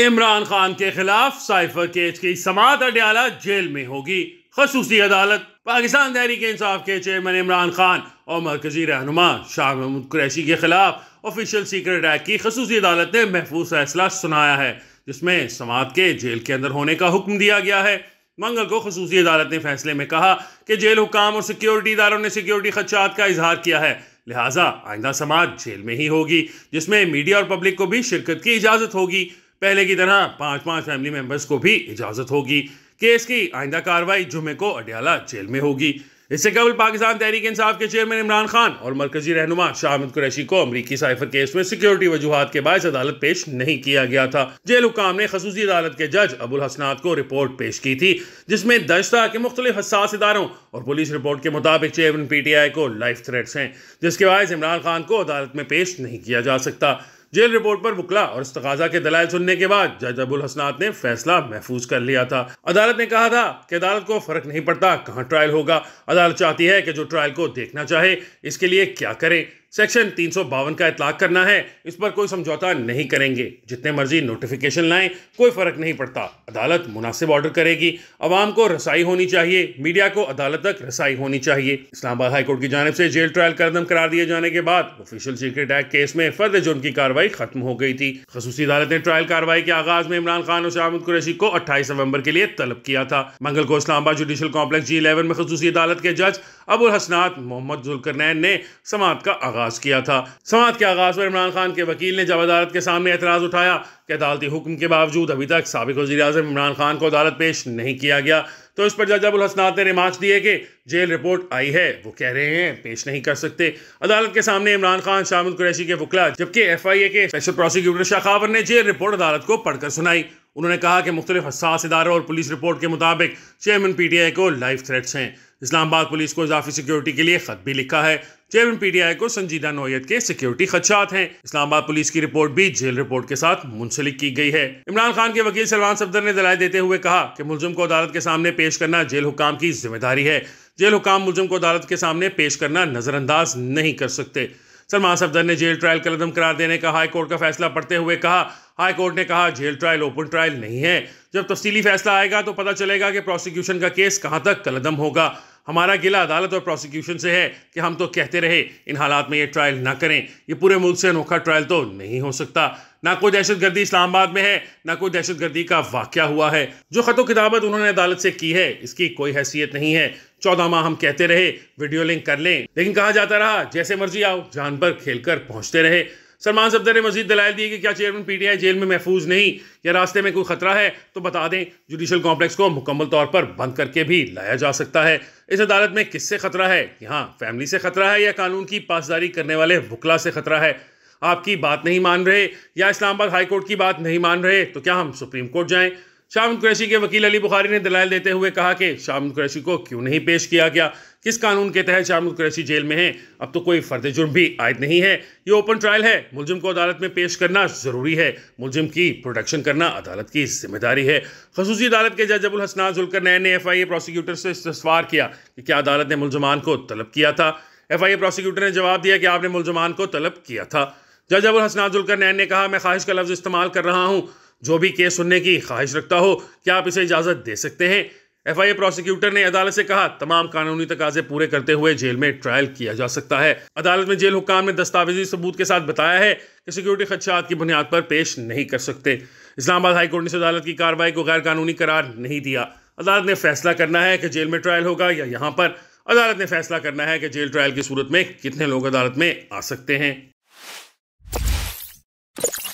इमरान खान के खिलाफ cipher case की समात अडयाला जेल में होगी खसूसी अदालत पाकिस्तान तहरीक इंसाफ के चेयरमैन इमरान खान और मरकजी रहनुमा शाह महमूद कुरैशी के खिलाफ ऑफिशियल सीक्रेट एक्ट की खसूसी अदालत ने महफूज फैसला सुनाया है जिसमें समात के जेल के अंदर होने का हुक्म दिया गया है मंगल को खसूसी अदालत ने फैसले में कहा कि जेल हुकाम और सिक्योरिटी इदारों ने सिक्योरिटी खदशात का इजहार किया है लिहाजा आइंदा समात जेल में ही होगी जिसमें मीडिया और पब्लिक को भी शिरकत की इजाज़त होगी पहले की तरह पांच पांच फैमिली मेंबर्स को भी इजाजत होगी केस की आइंदा कार्रवाई जुमे को अडियाला जेल में होगी इससे कबल पाकिस्तान तहरीक इंसाफ के चेयरमैन इमरान खान और मरकजी रहनुमा शाहमद कुरैशी को अमरीकी साइफर केस में सिक्योरिटी वजूहत के बायस अदालत पेश नहीं किया गया था जेल हुकाम ने खसूसी अदालत के जज अबुल हसनात को रिपोर्ट पेश की थी जिसमें दर्ज था कि मुख्तलिफ हसास इदारों और पुलिस रिपोर्ट के मुताबिक चेयरमैन पी टी आई को लाइफ थ्रेट्स हैं जिसके बायस इमरान खान को अदालत में पेश नहीं किया जा सकता जेल रिपोर्ट पर मुकला और तकाजा के दलाल सुनने के बाद जज अबुल हसनात ने फैसला महफूज कर लिया था अदालत ने कहा था कि अदालत को फर्क नहीं पड़ता कहाँ ट्रायल होगा अदालत चाहती है कि जो ट्रायल को देखना चाहे इसके लिए क्या करें सेक्शन तीन सौ बावन का इतलाक करना है इस पर कोई समझौता नहीं करेंगे जितने मर्जी नोटिफिकेशन लाएं कोई फ़र्क नहीं पड़ता अदालत मुनासिब ऑर्डर करेगी आवाम को रसाई होनी चाहिए मीडिया को अदालत तक रसाई होनी चाहिए इस्लामाबाद हाईकोर्ट की जानब से जेल ट्रायल कदम करार दिए जाने के बाद ऑफिशियल सीक्रेट एक्ट केस में फर्द जुर्म की कार्रवाई खत्म हो गई थी खसूसी अदालत ने ट्रायल कार्रवाई के आगाज में इमरान खान और शाहमद कुरैशी को अट्ठाईस नवंबर के लिए तलब किया था मंगल को Islamabad judicial complex G eleven में खसूसी अदालत के जज अबुल हसनात मोहम्मद जुलकरनैन ने समाप्त का आगाज आगाज किया था समात के आगाज पर इमरान खान के वकील ने जब अदालत के सामने एतराज़ उठाया कि अदालती हुक्म के बावजूद अभी तक सबक वजी अजम इमरान खान को अदालत पेश नहीं किया गया तो इस पर जज अबुल हसनात ने रिमार्च दिए कि जेल रिपोर्ट आई है वो कह रहे हैं पेश नहीं कर सकते अदालत के सामने इमरान खान शामिल कुरैशी के वकला जबकि एफ आई ए के स्पेशल प्रोसिक्यूटर शाखावर ने जेल रिपोर्ट अदालत को पढ़कर सुनाई उन्होंने कहा कि मुख्तलिफ हसास इदारों और पुलिस रिपोर्ट के मुताबिक चेयरमैन पी टी आई को लाइफ थ्रेट्स हैं इस्लामाबाद पुलिस को इजाफी सिक्योरिटी के लिए खत भी लिखा है चेयरमैन पीटीआई को संजीदा नोयत के सिक्योरिटी खदशात हैं इस्लामाबाद पुलिस की रिपोर्ट भी जेल रिपोर्ट के साथ मुंसलिक की गई है इमरान खान के वकील सलमान सफदर ने दलाई देते हुए कहा कि मुलजम को अदालत के सामने पेश करना जेल हुकाम की जिम्मेदारी है जेल हुकाम मुलजम को अदालत के सामने पेश करना नजरअंदाज नहीं कर सकते सलमान सफदर ने जेल ट्रायल का कलदम करार देने का हाई कोर्ट का फैसला पढ़ते हुए कहा हाई कोर्ट ने कहा जेल ट्रायल ओपन ट्रायल नहीं है जब तफसीली फैसला आएगा तो पता चलेगा कि प्रोसिक्यूशन का केस कहां तक कलदम होगा हमारा गिला अदालत और प्रोसिक्यूशन से है कि हम तो कहते रहे इन हालात में ये ट्रायल ना करें ये पूरे मुल्क से अनोखा ट्रायल तो नहीं हो सकता ना कोई दहशतगर्दी इस्लामाबाद में है ना कोई दहशतगर्दी का वाक़ हुआ है जो ख़तो किताबत उन्होंने अदालत से की है इसकी कोई हैसियत नहीं है चौदह माह हम कहते रहे वीडियो लिंक कर लें लेकिन कहा जाता रहा जैसे मर्जी आओ जान पर खेल कर पहुँचते रहे सलमान सफदर ने मजीद दलाल दी कि क्या chairman P T I jail में महफूज नहीं या रास्ते में कोई ख़तरा है तो बता दें जुडिशल कॉम्प्लेक्स को मुकम्मल तौर पर बंद करके भी लाया जा सकता है इस अदालत में किससे ख़तरा है यहाँ फैमिली से ख़तरा है या कानून की पासदारी करने वाले वकला से ख़तरा है आपकी बात नहीं मान रहे या इस्लामाबाद हाईकोर्ट की बात नहीं मान रहे तो क्या हम सुप्रीम कोर्ट जाएं शाम कुरैशी के वकील अली बुखारी ने दलाल देते हुए कहा कि शाम कुरैशी को क्यों नहीं पेश किया गया किस कानून के तहत शाम कुरैशी जेल में है अब तो कोई फर्द जुर्म भी आयद नहीं है ये ओपन ट्रायल है मुलजिम को अदालत में पेश करना ज़रूरी है मुलजिम की प्रोटेक्शन करना अदालत की जिम्मेदारी है खसूस अदालत के जज अबुल हसना जुलकर ने एफ आई ए प्रोसिक्यूटर से इस्तवार किया कि क्या अदालत ने मुलजमान को तलब किया था एफ आई ए प्रोसिक्यूटर ने जवाब दिया कि आपने मुलजमान को तलब किया था जज अबुल हसना जुलकर नैन ने कहा मैं ख्वाहिश का लफ्ज़ इस्तेमाल कर रहा हूँ जो भी केस सुनने की ख्वाहिश रखता हो क्या आप इसे इजाज़त दे सकते हैं एफआईए प्रोसिक्यूटर ने अदालत से कहा तमाम कानूनी तकाजे पूरे करते हुए जेल में ट्रायल किया जा सकता है अदालत में जेल हुकाम ने दस्तावेजी सबूत के साथ बताया है कि सिक्योरिटी खदशात की बुनियाद पर पेश नहीं कर सकते इस्लामाबाद हाईकोर्ट ने अदालत की कार्रवाई को गैर कानूनी करार नहीं दिया अदालत ने फैसला करना है कि जेल में ट्रायल होगा या यहाँ पर अदालत ने फैसला करना है कि जेल ट्रायल की सूरत में कितने लोग अदालत में आ सकते हैं